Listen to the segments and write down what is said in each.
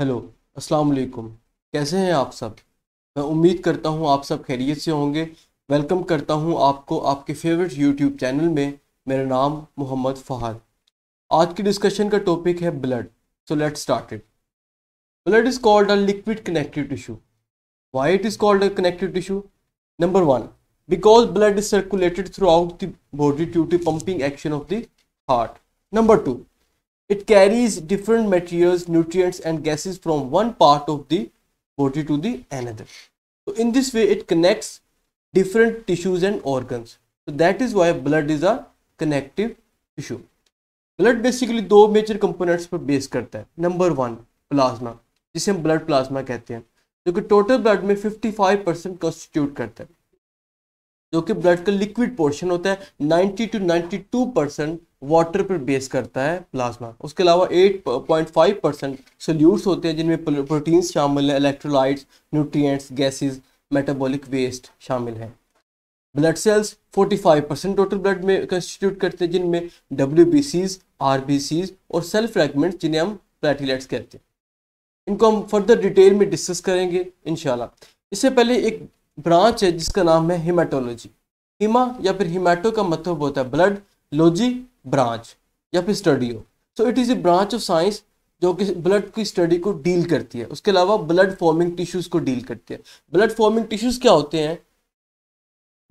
Hello अस्सलाम वालेकुम कैसे हैं आप सब मैं उम्मीद करता हूं आप सब खैरियत से होंगे वेलकम करता हूं आपको आपके फेवरेट यूट्यूब चैनल में मेरा नाम मोहम्मद फ़हद आज की डिस्कशन का टॉपिक है blood so let's start it blood is called a liquid connective tissue why it is called a connective tissue number one because blood is circulated throughout the body due to pumping action of the heart number two It carries different materials, nutrients and gases from one part of the body to the another. So in this way, it connects different tissues and organs. So that is why blood is a connective tissue. Blood basically दो major components पर base करता है number one plasma जिसे हम blood plasma कहते हैं जो कि टोटल ब्लड में 55 परसेंट कॉन्स्टिट्यूट करता है जो कि ब्लड का लिक्विड पोर्शन होता है 90 टू 92 परसेंट वाटर पर बेस करता है प्लाज्मा उसके अलावा 8.5 परसेंट सोल्यूट्स होते हैं जिनमें प्रोटीन्स शामिल हैं electrolytes nutrients gases metabolic waste शामिल हैं blood cells 45 percent total blood में कंस्टिट्यूट करते हैं जिनमें W B Cs R B और सेल फ्रेगमेंट्स जिन्हें हम प्लेटिलेट्स कहते हैं इनको हम फर्दर डिटेल में डिस्कस करेंगे इन इससे पहले एक ब्रांच है जिसका नाम है हिमाटोलॉजी हिमा या फिर हिमाटो का मतलब होता है ब्लड लॉजी ब्रांच या फिर स्टडी हो so it is a branch of science जो कि ब्लड की स्टडी को डील करती है उसके अलावा ब्लड फॉर्मिंग टिश्यूज़ को डील करती है ब्लड फॉर्मिंग टिश्यूज़ क्या होते हैं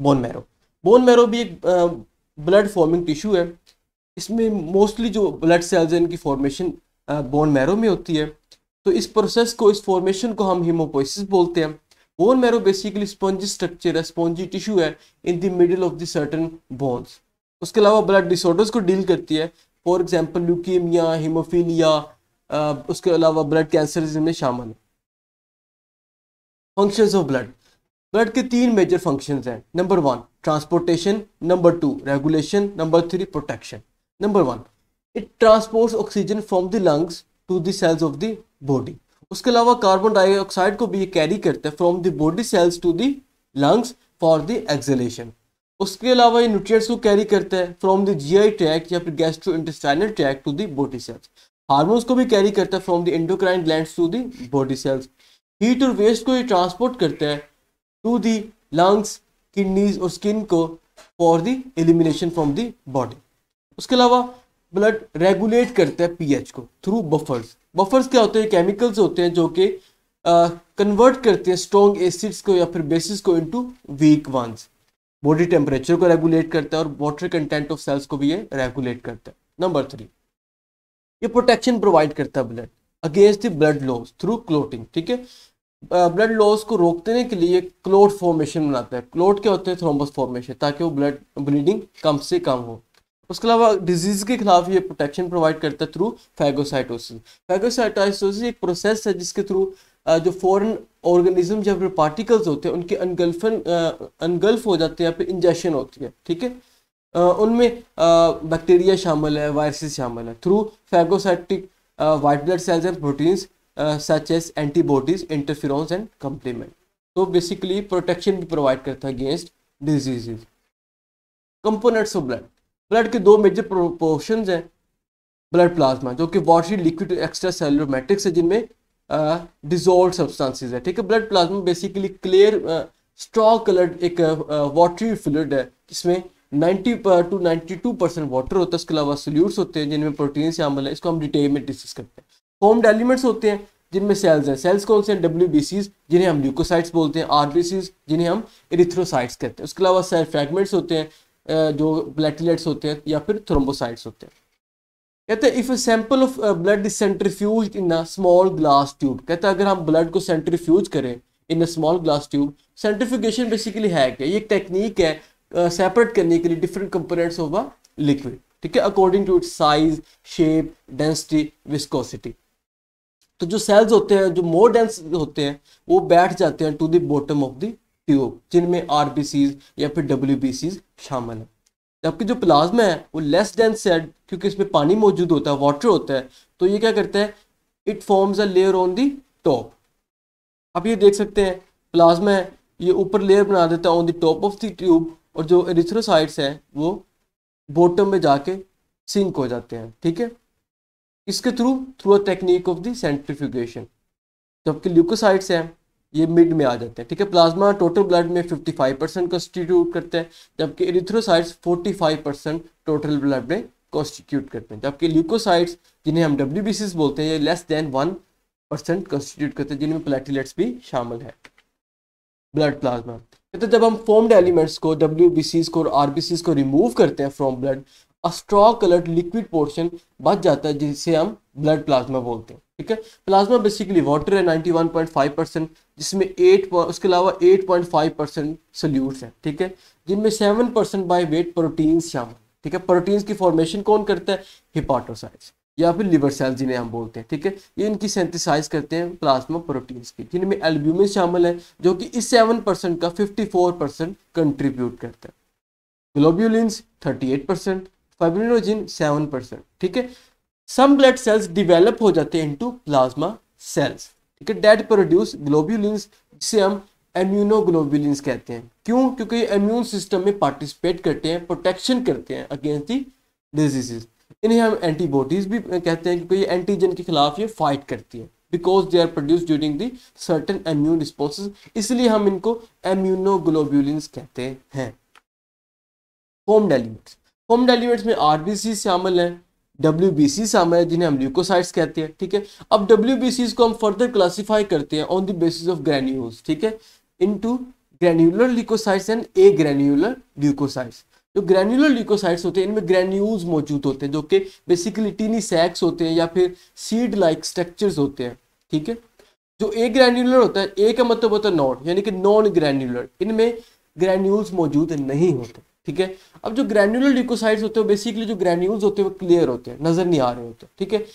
बोन मैरो बोन मैरो भी एक ब्लड फॉर्मिंग टिश्यू है इसमें मोस्टली जो ब्लड सेल्स हैं इनकी फॉर्मेशन बोन मैरो में होती है तो इस प्रोसेस को इस फॉर्मेशन को हम हीमोपोइसिस बोलते हैं bone marrow basically spongy structure है स्पॉन्जी टिश्यू है in the middle of the certain bones उसके अलावा ब्लड डिसऑर्डर्स को डील करती है फॉर एग्जांपल ल्यूकेमिया हीमोफीलिया उसके अलावा ब्लड कैंसर में शामिल है फंक्शन ऑफ ब्लड ब्लड के तीन मेजर फंक्शन हैं number one transportation number two regulation number three protection number one it transports oxygen from the lungs to the cells of the body उसके अलावा carbon dioxide को भी ये carry करता है from the body cells to the lungs for the exhalation उसके अलावा ये न्यूट्रिएंट्स को कैरी करता है फ्रॉम द जीआई ट्रैक या फिर gastro intestinal tract to the body cells hormones को भी कैरी करता है from the endocrine gland to the body cells heat और वेस्ट को ये ट्रांसपोर्ट करता है टू दी लंग्स किडनीज और स्किन को for the elimination from the body उसके अलावा ब्लड रेगुलेट करता है पीएच को थ्रू बफर्स बफर्स क्या होते हैं केमिकल्स होते हैं जो कि कन्वर्ट uh, करते हैं स्ट्रॉन्ग एसिड्स को या फिर बेसिस को into week once body temperature को रेगुलेट करता है और वाटर कंटेंट ऑफ सेल्स को भी ये रेगुलेट करता है नंबर थ्री ये प्रोटेक्शन प्रोवाइड करता है blood against the blood loss through clotting ठीक है ब्लड लॉस को रोकने के लिए क्लोट फॉर्मेशन बनाता है क्लोट क्या होते हैं थ्रोम्बस फॉर्मेशन ताकि वो ब्लड ब्लीडिंग कम से कम हो उसके अलावा डिजीज के खिलाफ ये प्रोटेक्शन प्रोवाइड करता है थ्रू फैगोसाइटोसिस फैगोसाइटोसिस एक प्रोसेस है जिसके थ्रू जो फॉरन ऑर्गेनिज्म या फिर पार्टिकल्स होते हैं उनके अनगल्फन अनगल्फ हो जाते हैं या फिर इंजेक्शन होती है ठीक है उनमें बैक्टीरिया शामिल है वायरसेस शामिल है through phagocytic white blood cells and proteins such as antibodies interferons and complement तो बेसिकली प्रोटेक्शन भी प्रोवाइड करता है against diseases components of blood blood के दो मेजर प्रोपोर्शन हैं ब्लड प्लाज्मा जो कि वॉटरी लिक्विड एक्स्ट्रा सेलोमेट्रिक्स है जिनमें डिजोल्व सब्सटेंसेस है ठीक है blood plasma basically clear straw coloured एक वाटरी फ्लूड है जिसमें 90 टू 92 परसेंट वाटर होता है उसके अलावा सोल्यूट्स होते हैं जिनमें प्रोटीन शामिल है इसको हम डिटेल में डिस्कस करते हैं होम्ड एलिमेंट्स होते हैं जिनमें सेल्स हैं सेल्स कौन से हैं डब्ल्यू जिन्हें हम ल्यूकोसाइट्स बोलते हैं आर जिन्हें हम एरिथ्रोसाइट्स कहते हैं उसके अलावा सेल फ्रेगमेंट्स होते हैं जो प्लेटलेट्स होते हैं या फिर थ्रोम्बोसाइट्स होते हैं कहते हैं if a sample of blood is centrifuge in a small glass tube कहते हैं अगर हम ब्लड को सेंट्रीफ्यूज करें in a small glass tube centrifugation basically है क्या ये एक टेक्निक है सेपरेट uh, करने के लिए different components of a liquid ठीक है according to its size shape density viscosity तो जो सेल्स होते हैं जो मोर डेंस होते हैं वो बैठ जाते हैं to the bottom of the tube जिनमें आर या फिर डब्ल्यू शामिल है जबकि जो प्लाज्मा है वो लेस डेंस है क्योंकि इसमें पानी मौजूद होता है वाटर होता है तो ये क्या करता है it forms a layer on the top आप ये देख सकते हैं प्लाज्मा है ये ऊपर लेयर बना देता है on the top of the tube और जो एरिथ्रोसाइट्स हैं वो बॉटम में जाके सिंक हो जाते हैं ठीक है इसके through through a technique of the centrifugation जबकि ल्यूकोसाइट्स हैं ये मिड में आ जाते हैं ठीक है प्लाज्मा टोटल ब्लड में 55 परसेंट कॉन्स्टिट्यूट करते हैं जबकि एरिथ्रोसाइट्स 45 परसेंट टोटल ब्लड में कॉन्स्टिट्यूट करते हैं जबकि ल्यूकोसाइट्स जिन्हें हम डब्ल्यू बोलते हैं ये less than one percent constitute करते हैं जिनमें प्लेटिलेट्स भी शामिल है ब्लड प्लाज्मा कहते जब हम फॉर्म्ड एलिमेंट्स को डब्ल्यू को और आर को रिमूव करते हैं from blood straw coloured liquid portion बच जाता है जिसे हम ब्लड प्लाज्मा बोलते हैं ठीक है प्लाज्मा बेसिकली वाटर है 91.5 परसेंट जिसमें 8 उसके अलावा 8.5 परसेंट सल्यूट्स है ठीक है जिनमें 7 परसेंट बाई वेट प्रोटीन्स शामिल ठीक है प्रोटीन्स की फॉर्मेशन कौन करता है हिपाटोसाइज या फिर लिवर सेल्स जिन्हें हम बोलते हैं ठीक है ये इनकी सेंथिसाइज करते हैं प्लाज्मा प्रोटीन्स की जिनमें एल्ब्यूमिन शामिल है जो कि इस सेवन परसेंट का फिफ्टी फोर परसेंट कंट्रीब्यूट करता है globulin thirty eight percent fibrinogen seven percent ठीक है सम ब्लड सेल्स डिवेलप हो जाते हैं into प्लाज्मा सेल्स ठीक है डेट प्रोड्यूस globulins जिसे हम immunoglobulins कहते हैं क्यों क्योंकि इम्यून सिस्टम में पार्टिसिपेट करते हैं प्रोटेक्शन करते हैं अगेंस्ट दी डिजीज इन्हें हम एंटीबॉडीज भी कहते हैं क्योंकि ये एंटीजन के खिलाफ ये फाइट करती है because they are produce during the certain immune response इसलिए हम इनको एम्यूनोग्लोब्यूलिन्स कहते हैं होम एलिमेंट्स होम एलिमेंट्स में सी शामिल हैं डब्ल्यू बी शामिल है जिन्हें हम ल्यूकोसाइट्स कहते हैं ठीक है अब डब्ल्यू बी सीज को हम फर्दर क्लासीफाई करते हैं on the basis of granules ठीक है into granular leukocytes and agranular leukocytes जो ग्रेन्यूलर ल्यूकोसाइट्स होते हैं इनमें ग्रेन्यूल्स मौजूद होते हैं जो कि बेसिकली टीनी सैक्स होते हैं या फिर सीड लाइक स्ट्रक्चर्स होते हैं ठीक है जो ए ग्रेन्यूलर होता है ए का मतलब होता है नॉन यानी कि नॉन ग्रेन्यूलर इनमें ग्रेन्यूल्स मौजूद नहीं होते ठीक है अब जो ग्रैनुलर ल्यूकोसाइट्स होते हैं बेसिकली जो ग्रैन्यूल्स होते हैं वो क्लियर होते हैं नजर नहीं आ रहे होते ठीक है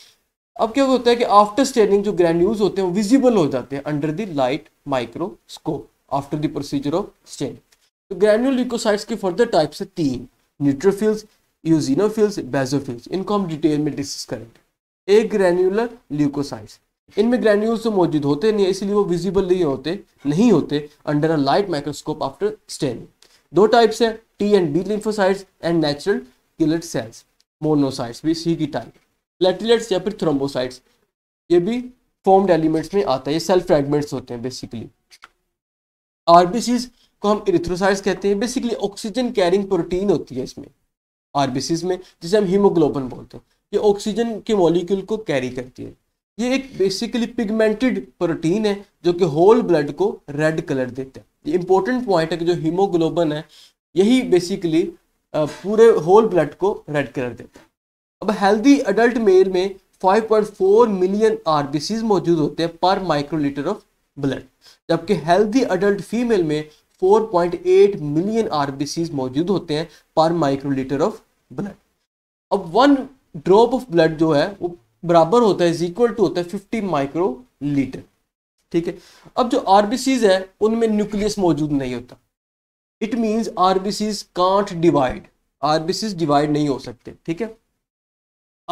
अब क्या होता है कि आफ्टर स्टेनिंग जो ग्रैन्यूल्स होते हैं वो विजिबल हो जाते हैं under the light microscope after the procedure of staining तो ग्रैन्यूल ल्यूकोसाइट्स के फर्दर टाइप से तीन न्यूट्रोफिल्स यूजिनोफिल्स बेजोफिल्स इनको हम डिटेल में डिस्कस करेंगे एक ग्रैन्यूलर ल्यूकोसाइड्स इनमें ग्रैन्यूल्स तो मौजूद होते नहीं है इसलिए वो विजिबल नहीं होते नहीं होते under a light microscope after staining दो टाइप्स है T and B lymphocytes and natural killer cells monocytes भी सी की टाइप प्लेटलेट्स या फिर थ्रोम्बोसाइट्स ये भी फॉर्म्ड एलिमेंट्स में आता है ये सेल फ्रेगमेंट्स होते हैं बेसिकली आरबीसीज को हम इरिथ्रोसाइट्स कहते हैं बेसिकली ऑक्सीजन कैरिंग प्रोटीन होती है इसमें आरबीसीज में जिसे हम हीमोग्लोबन बोलते हैं ये ऑक्सीजन के मॉलिक्यूल को कैरी करती है ये एक बेसिकली पिगमेंटेड प्रोटीन है जो कि होल ब्लड को रेड कलर देता है ये इंपॉर्टेंट पॉइंट है कि जो हीमोग्लोबन है यही बेसिकली पूरे होल ब्लड को रेड कलर देता है अब हेल्दी अडल्ट मेल में 5.4 मिलियन आर मौजूद होते हैं पर माइक्रोलीटर ऑफ ब्लड जबकि हेल्दी अडल्ट फीमेल में 4.8 मिलियन आर मौजूद होते हैं पर माइक्रोलीटर ऑफ ब्लड अब वन ड्रॉप ऑफ ब्लड जो है वो बराबर होता है इज इक्वल टू होता है फिफ्टी माइक्रो लीटर ठीक है अब जो आरबीसीज है उनमें न्यूक्लियस मौजूद नहीं होता it means RBCs can't divide RBCs divide नहीं हो सकते ठीक है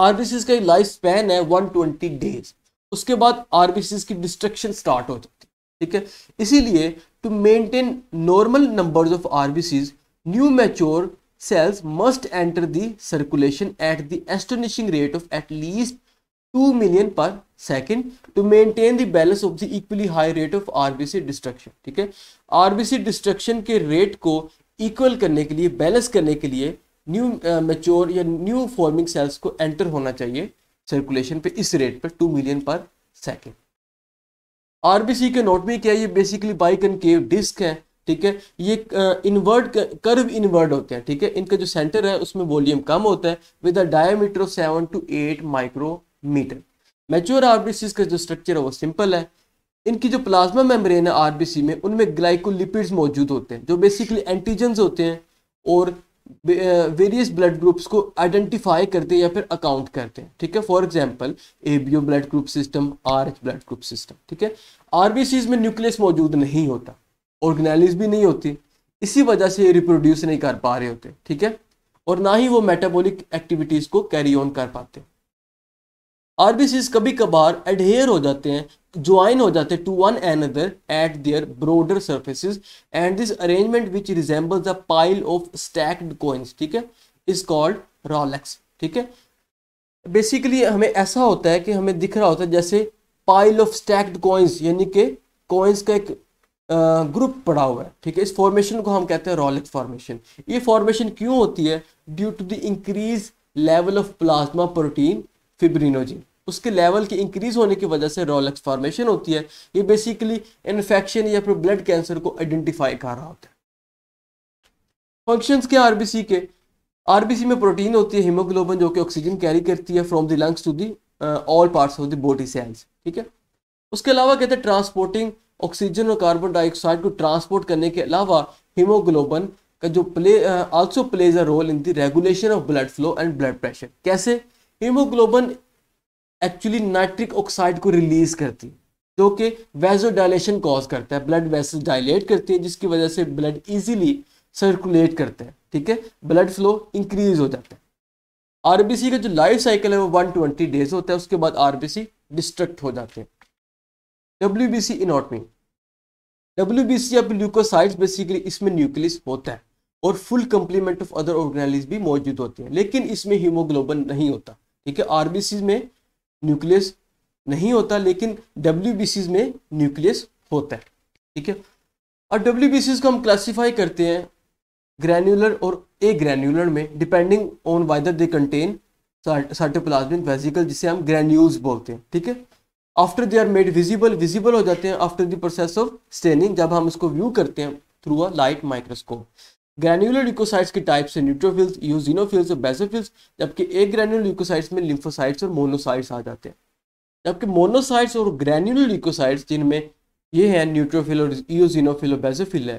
आरबीसीज का लाइफ स्पैन है 120 डेज उसके बाद आरबीसीज की डिस्ट्रक्शन स्टार्ट हो जाती है ठीक है इसीलिए to maintain normal numbers of RBCs new mature cells must enter the circulation at the astonishing rate of at two million per second to maintain the balance of the equally high rate of RBC destruction ठीक है RBC destruction के rate को equal करने के लिए balance करने के लिए न्यू मेच्योर या न्यू फॉर्मिंग सेल्स को एंटर होना चाहिए सर्कुलेशन पे इस रेट पर two million per second RBC के नोट में क्या ये basically biconcave disc है ठीक है ये इनवर्ट कर्व इनवर्ट होते हैं ठीक है इनका जो सेंटर है उसमें वॉल्यूम कम होता है with a diameter of seven to eight micrometre mature RBC का जो स्ट्रक्चर है वो सिंपल है इनकी जो प्लाज्मा मेम्ब्रेन है आरबीसी में उनमें ग्लाइकोलिपिड्स मौजूद होते हैं जो बेसिकली एंटीजन्स होते हैं और वेरियस ब्लड ग्रुप्स को आइडेंटिफाई करते हैं या फिर अकाउंट करते हैं ठीक है for example ABO blood group system R H blood group system ठीक है आरबीसीज में न्यूक्लियस मौजूद नहीं होता ऑर्गेनाइलिस भी नहीं होती इसी वजह से ये रिप्रोड्यूस नहीं कर पा रहे होते ठीक है और ना ही वो मेटाबॉलिक एक्टिविटीज़ को कैरी ऑन कर पाते आर कभी कभार एडहेयर हो जाते हैं ज्वाइन हो जाते हैं to one another at their broader surfaces and this arrangement which resembles the pile of stacked coins ठीक है इज कॉल्ड रॉलेक्स ठीक है बेसिकली हमें ऐसा होता है कि हमें दिख रहा होता है जैसे पाइल ऑफ स्टैक्ड कॉइन्स यानी कि कॉइन्स का एक ग्रुप पड़ा हुआ है ठीक है इस फॉर्मेशन को हम कहते हैं रॉलेक्स फॉर्मेशन ये फॉर्मेशन क्यों होती है due to the increase level of plasma protein fibrinogen उसके लेवल के इंक्रीज होने की वजह से रोलेक्स फॉर्मेशन होती है ये बेसिकली इन्फेक्शन या फिर ब्लड कैंसर को आइडेंटिफाई कर रहा होता है फंक्शंस के आरबीसी के आरबीसी में प्रोटीन होती है हीमोग्लोबिन जो कि ऑक्सीजन कैरी करती है from the lungs to the all parts of the body cells ठीक है उसके अलावा कहते हैं ट्रांसपोर्टिंग ऑक्सीजन और कार्बन डाइऑक्साइड को ट्रांसपोर्ट करने के अलावा हीमोग्लोबन का जो play also plays a role in the regulation of blood flow and blood pressure कैसे हीमोग्लोबन एक्चुअली नाइट्रिक ऑक्साइड को रिलीज करती है जो कि वेजोडाइलेशन कॉज करता है ब्लड वेसल डायलेट करती है जिसकी वजह से ब्लड ईजिली सर्कुलेट करते हैं ठीक है ब्लड फ्लो इंक्रीज हो जाता है आरबीसी का जो लाइफ साइकिल है वो 120 डेज होता है उसके बाद आरबीसी डिस्ट्रक्ट हो जाते हैं W B C anatomy W B C या ल्यूकोसाइड्स बेसिकली इसमें न्यूक्लियस होता है और full complement of other organelles भी मौजूद होते हैं लेकिन इसमें हीमोग्लोबन नहीं होता ठीक है आरबीसीज में न्यूक्लियस नहीं होता लेकिन डब्ल्यू में न्यूक्लियस होता है ठीक है और डब्ल्यू को हम क्लासीफाई करते हैं ग्रैन्यूलर और ए ग्रैन्यूलर में depending on whether they contain cytoplasmic vesicle जिसे हम ग्रैन्यूल्स बोलते हैं ठीक है after they are made visible visible हो जाते हैं after the process of staining जब हम उसको व्यू करते हैं through a light microscope granular leukocytes के टाइप्स हैं न्यूट्रोफिल्स यूजिनोफिल्स और बेसोफिल्स जबकि एक ग्रैनुलर ल्यूकोसाइट्स में लिम्फोसाइट्स और मोनोसाइट्स आ जाते हैं जबकि मोनोसाइट्स और ग्रैनुलर ल्यूकोसाइट्स जिनमें ये हैं न्यूट्रोफिल और यूजिनोफिल और बेसोफिल है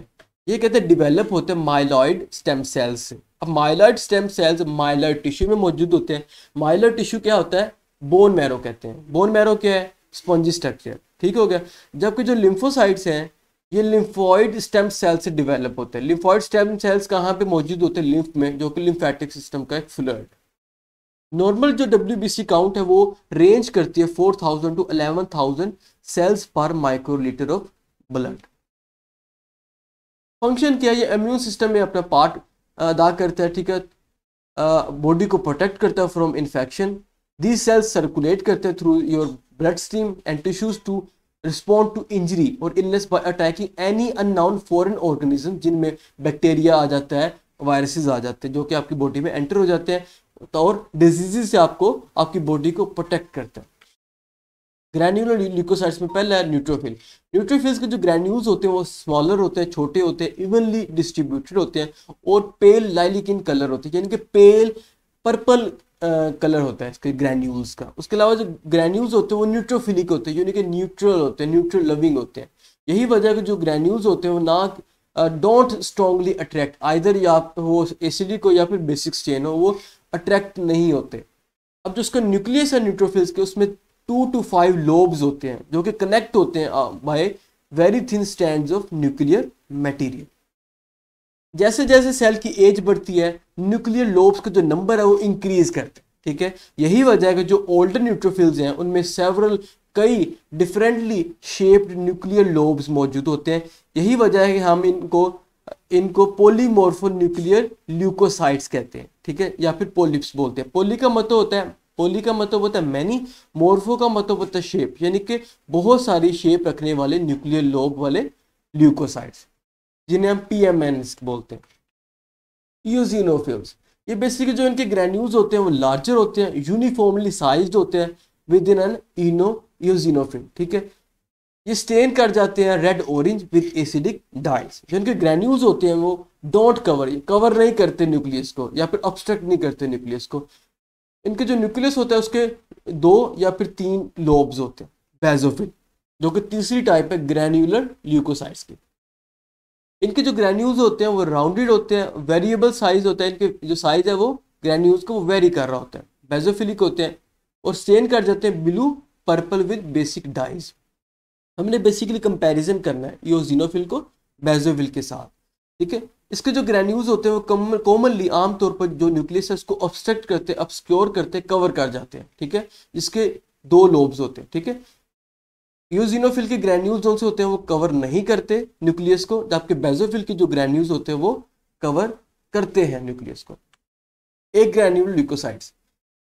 ये कहते हैं डिवेलप होते हैं माइलॉइड स्टेम सेल्स से अब myeloid stem cells myeloid tissue में मौजूद होते हैं माइलॉइड टिश्यू क्या होता है बोन मैरो कहते हैं बोन मैरो क्या है स्पॉन्जी स्ट्रक्चर ठीक हो गया जबकि जो लिम्फोसाइट्स हैं ये लिम्फॉइड स्टेम सेल से डिवेलप होते हैं लिम्फॉइड स्टेम सेल्स कहाँ पे मौजूद होते हैं लिम्फ में जो कि लिम्फेटिक सिस्टम का एक फ्लड नॉर्मल जो डब्ल्यू काउंट है वो रेंज करती है four thousand to eleven thousand cells per microlitre of blood function क्या है ये इम्यून सिस्टम में अपना पार्ट अदा करता है ठीक है बॉडी को प्रोटेक्ट करता है from infection these cells circulate करते हैं through your blood stream and tissues to respond to injury और illness by attacking any unknown foreign organism जिनमें बैक्टीरिया आ जाता है वायरसेस आ जाते हैं जो कि आपकी बॉडी में एंटर हो जाते हैं तो और डिजीज से आपको आपकी बॉडी को प्रोटेक्ट करता है ग्रैन्यूलर ल्यूकोसाइट्स में पहला है न्यूट्रोफिल न्यूट्रोफिल्स के जो ग्रैन्यूल्स होते हैं वो स्मॉलर होते हैं छोटे होते हैं इवनली डिस्ट्रीब्यूटेड होते हैं और पेल लाइलिक इन कलर होते हैं यानी कि पेल पर्पल कलर uh, होता है इसके ग्रैन्यूल्स का उसके अलावा जो ग्रैन्यूल्स होते हैं वो न्यूट्रोफिलिक होते हैं यानी कि न्यूट्रल होते हैं न्यूट्रल लविंग होते हैं यही वजह है जो ग्रैन्यूल्स होते हैं वो ना डोंट स्ट्रॉन्गली अट्रैक्ट आइधर या वो एसिडिक हो या फिर बेसिक चेन हो वो अट्रैक्ट नहीं होते अब जो उसका न्यूक्लियस है न्यूट्रोफिल्स के उसमें टू टू फाइव लोब्स होते हैं जो कि कनेक्ट होते हैं by very thin stand of nuclear material जैसे जैसे सेल की एज बढ़ती है न्यूक्लियर लोब्स का जो नंबर है वो इंक्रीज करते हैं ठीक है यही वजह है कि जो ओल्डर न्यूट्रोफिल्स हैं उनमें सेवरल कई डिफरेंटली शेप्ड न्यूक्लियर लोब्स मौजूद होते हैं यही वजह है कि हम इनको इनको पोलीमोर्फो न्यूक्लियर ल्यूकोसाइट्स कहते हैं ठीक है या फिर पोलिप्स बोलते हैं पोली का मतलब होता है पोली का मतलब होता है मैनी मोर्फो का मतलब होता है शेप यानी कि बहुत सारी शेप रखने वाले न्यूक्लियर लोब वाले ल्यूकोसाइट्स जिन्हें हम पी एम एन बोलते हैं यूजिनोफिल्स ये बेसिकली जो इनके ग्रैन्यूज होते हैं वो लार्जर होते हैं यूनिफॉर्मली साइज होते हैं विद इन एन इनो यूजिनोफिल ठीक है ये स्टेन कर जाते हैं red orange with acidic dyes जो इनके ग्रैन्यूज होते हैं वो डोंट कवर कवर नहीं करते न्यूक्लियस को या फिर ऑब्स्ट्रक्ट नहीं करते न्यूक्लियस को इनके जो न्यूक्लियस होता है उसके दो या फिर तीन लोब्स होते हैं बेजोफिल जो कि तीसरी टाइप है ग्रैन्यूलर ल्यूकोसाइड्स की इनके जो ग्रैन्यूज होते हैं वो राउंडेड होते हैं वेरिएबल साइज होता है इनके जो साइज है वो ग्रैन्यूज को वो वेरी कर रहा होता है बेजोफिलिक होते हैं और स्टेन कर जाते हैं blue purple with basic dyes हमने बेसिकली कंपैरिजन करना है योजिनोफिल को बेजोफिल के साथ ठीक है इसके जो ग्रैन्यूज होते हैं वो कॉमनली आमतौर पर जो न्यूक्लियस है उसको ऑब्स्ट्रक्ट करते हैं ऑब्सक्योर करते हैं कवर कर जाते हैं ठीक है इसके दो लोब्स होते हैं ठीक है यूजिनोफिल के ग्रैन्यूल्स जो होते हैं वो कवर नहीं करते न्यूक्लियस को जबकि बेजोफिल के जो ग्रैन्यूल्स होते हैं वो कवर करते हैं न्यूक्लियस को एक ग्रैन्यूल ल्यूकोसाइट्स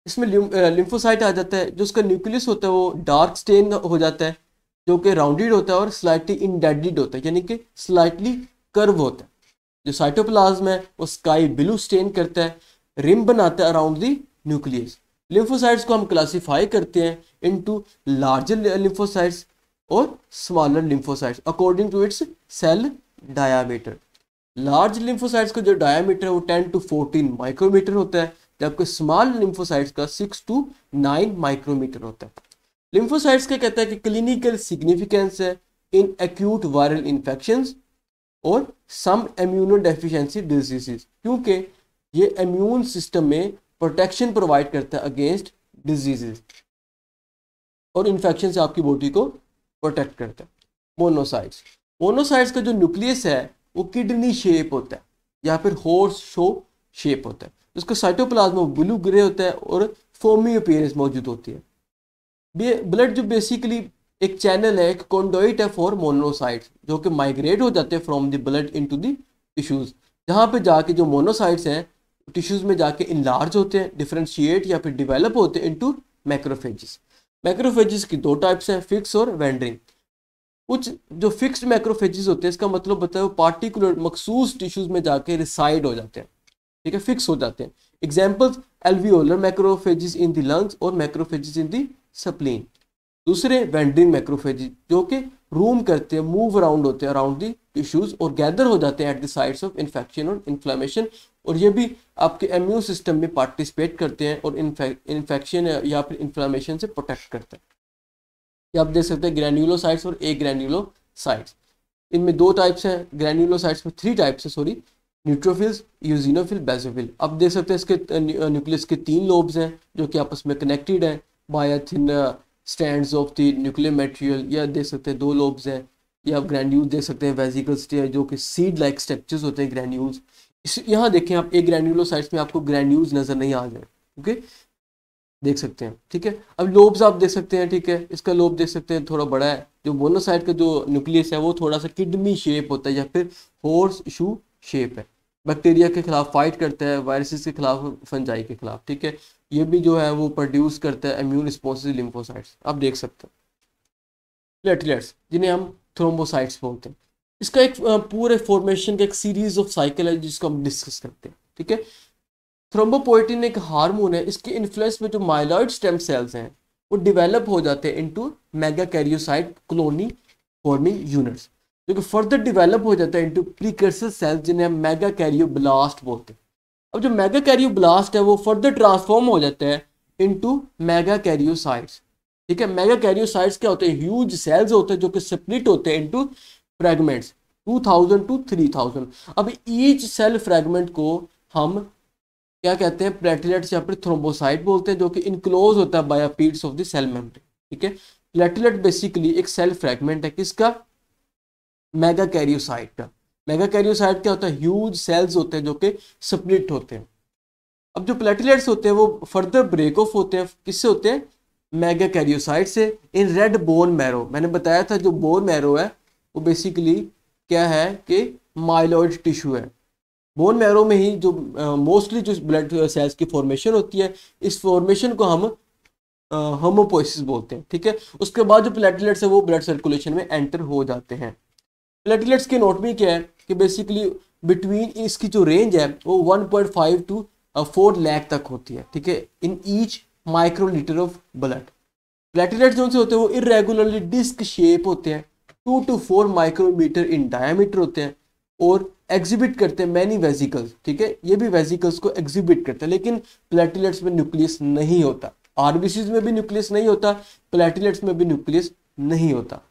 इसमें लिम्फोसाइट आ जाता है जो उसका न्यूक्लियस होता है वो डार्क स्टेन हो जाता है जो कि राउंडेड होता है और स्लाइटली इनडेडिड होता है यानी कि स्लाइटली कर्व होता है जो साइटोप्लाज्म है वो स्काई ब्लू स्टेन करता है रिम बनाता है अराउंड दी न्यूक्लियस लिम्फोसाइट्स को हम क्लासीफाई करते हैं इनटू लार्जर लिम्फोसाइट्स और smaller lymphocytes according to its cell diameter large lymphocytes का जो डायामीटर है वो 10 टू 14 माइक्रोमीटर होता है जबकि स्मॉल लिम्फोसाइट्स का 6 टू 9 माइक्रोमीटर होता है लिम्फोसाइट्स का कहता है कि क्लिनिकल सिग्निफिकेंस है इन एक्यूट वायरल इन्फेक्शन और सम इम्यूनो डेफिशेंसी डिजीज क्योंकि ये इम्यून सिस्टम में प्रोटेक्शन प्रोवाइड करता है अगेंस्ट डिजीजेज और इन्फेक्शन से आपकी बॉडी को प्रोटेक्ट करता है मोनोसाइट्स मोनोसाइट्स का जो न्यूक्लियस है वो किडनी शेप होता है या फिर हॉर्स शो शेप होता है उसका साइटोप्लाज्मा ब्लू ग्रे होता है और फोमी अपियरेंस मौजूद होती है ब्लड जो बेसिकली एक चैनल है एक कॉन्डोइट है फॉर मोनोसाइट्स जो कि माइग्रेट हो जाते हैं from the blood to the tissues जहाँ पर जाके जो मोनोसाइट्स हैं टिश्यूज़ में जाके इनलार्ज होते हैं डिफ्रेंशिएट या फिर डिवेलप होते हैं इनटू मैक्रोफेजेस मैक्रोफेजिस की दो टाइप्स हैं फिक्स और वेंडरिंग कुछ जो फिक्स्ड मैक्रोफेजिस होते हैं इसका मतलब होता है वो पार्टिकुलर मखसूस टिश्यूज में जाके रिसाइड हो जाते हैं ठीक है फिक्स हो जाते हैं examples alveolar macrophages in the lungs और मैक्रोफेजिस इन दी स्प्लीन दूसरे वेंडरिंग मैक्रोफेजिस जो कि रूम करते हैं मूव अराउंड होते हैं अराउंड दी टिश्यूज और गैदर हो जाते हैं at the sites of infection और इन्फ्लामेशन और ये भी आपके इम्यून सिस्टम में पार्टिसिपेट करते हैं और इन्फेक्शन या फिर इन्फ्लामेशन से प्रोटेक्ट करते हैं ये आप देख सकते हैं ग्रैन्यूलोसाइट्स और ए ग्रैन्यूलोसाइट्स इनमें दो टाइप्स हैं ग्रैन्यूलोसाइट्स में थ्री टाइप्स हैं सॉरी न्यूट्रोफिल्स यूजिनोफिल बेजोफिल आप देख सकते हैं इसके न्यूक्लियस uh, के तीन लोब्स हैं जो कि आपस में कनेक्टेड हैं by a thin stand of the nuclear material या देख सकते हैं दो लोब्स हैं या आप ग्रैन्यूल देख सकते हैं वेजिकल्स जो कि सीड लाइक स्ट्रक्चर्स होते हैं ग्रैन्यूल्स इस यहाँ देखें आप एक ग्रैंड्यूलोसाइट्स में आपको ग्रैंड्यूल्स नज़र नहीं आ जाए ओके देख सकते हैं ठीक है अब लोब्स आप देख सकते हैं ठीक है इसका लोब देख सकते हैं थोड़ा बड़ा है जो मोनोसाइट का जो न्यूक्लियस है वो थोड़ा सा किडनी शेप होता है या फिर हॉर्स शू शेप है बैक्टीरिया के खिलाफ फाइट करता है वायरसेस के खिलाफ फंजाई के खिलाफ ठीक है ये भी जो है वो प्रोड्यूस करता है इम्यून रिस्पॉन्स लिम्फोसाइट्स आप देख सकते हैं प्लेटलेट्स जिन्हें हम थ्रोम्बोसाइट्स बोलते हैं इसका एक पूरे फॉर्मेशन का एक सीरीज ऑफ साइकिल है जिसको हम डिस्कस करते हैं ठीक है थ्रोम्बोपोइटिन एक हार्मोन है इसके इन्फ्लुएंस में जो माइलॉइड स्टेम सेल्स हैं वो डिवेलप हो जाते हैं into megakaryocyte colony forming units जो कि फर्दर डिवेलप हो जाता है इनटू प्रीकर्सर सेल्स जिन्हें हम मेगा कैरियो ब्लास्ट बोलते हैं अब जो मेगा कैरियो ब्लास्ट है वो फर्दर ट्रांसफॉर्म हो जाता है इंटू मेगा कैरियोसाइट्स ठीक है मेगा कैरियोसाइट्स क्या होते हैं ह्यूज सेल्स होते हैं जो कि स्प्लिट होते हैं इंटू फ्रेगमेंट्स 2000 टू 3000 अब ईच सेल फ्रेगमेंट को हम क्या कहते हैं प्लेटलेट्स या फिर थ्रोम्बोसाइट बोलते हैं जो कि इनक्लोज होता है by pieces of the cell membrane ठीक है प्लेटलेट बेसिकली एक सेल फ्रेगमेंट है किसका मेगा कैरियोसाइट का मेगा कैरियोसाइट क्या होता है ह्यूज सेल्स होते हैं जो कि स्प्लिट होते हैं अब जो प्लेटलेट्स होते हैं वो फर्दर ब्रेक ऑफ होते हैं किससे होते हैं मेगा कैरियोसाइट से इन रेड बोन मैरो मैंने बताया था जो बोन मैरो है वो बेसिकली क्या है कि माइलॉइड टिश्यू है बोन मैरो में ही जो मोस्टली uh, जो ब्लड सेल्स की फॉर्मेशन होती है इस फॉर्मेशन को हम होमोपोइसिस uh, बोलते हैं ठीक है उसके बाद जो प्लेटलेट्स है वो ब्लड सर्कुलेशन में एंटर हो जाते हैं प्लेटलेट्स की नोटमी क्या है कि बेसिकली बिटवीन इसकी जो रेंज है वो 1.5 टू फोर लाख तक होती है ठीक है in each microlitre of blood platelets जो से होते हैं वो इरेगुलरली डिस्क शेप होते हैं two to four micrometre in diameter होते हैं और एग्जिबिट करते हैं मैनी वेजिकल्स ठीक है ये भी वेजिकल्स को एग्जिबिट करते हैं लेकिन प्लेटिलेट्स में न्यूक्लियस नहीं होता आरबीसीज में भी न्यूक्लियस नहीं होता प्लेटिलेट्स में भी न्यूक्लियस नहीं होता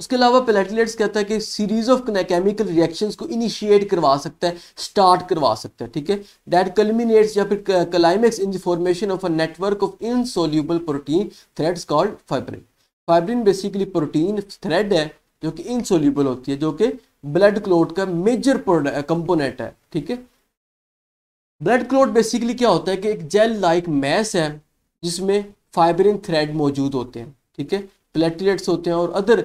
उसके अलावा प्लेटिलेट्स कहता है कि सीरीज ऑफ केमिकल रिएक्शंस को इनिशिएट करवा सकता है स्टार्ट करवा सकता है ठीक है डेट कलमिनेट्स या फिर climax in the formation of a network of insoluble protein threads called fibric fibrin basically protein thread है जो कि इनसोल्यूबल होती है जो कि ब्लड क्लोट का मेजर कंपोनेंट है ठीक है ब्लड क्लोट बेसिकली क्या होता है कि एक जेल लाइक मैस है जिसमें फाइब्रिन थ्रेड मौजूद होते हैं ठीक है प्लेटलेट्स होते हैं और अदर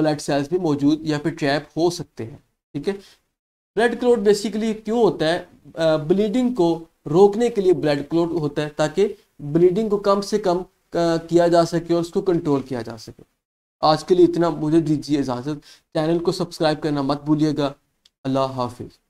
ब्लड सेल्स भी मौजूद या फिर ट्रैप हो सकते हैं ठीक है ब्लड क्लोट बेसिकली क्यों होता है ब्लीडिंग को रोकने के लिए ब्लड क्लोट होता है ताकि ब्लीडिंग को कम से कम किया जा सके और उसको कंट्रोल किया जा सके आज के लिए इतना मुझे दीजिए इजाज़त चैनल को सब्सक्राइब करना मत भूलिएगा अल्लाह हाफिज़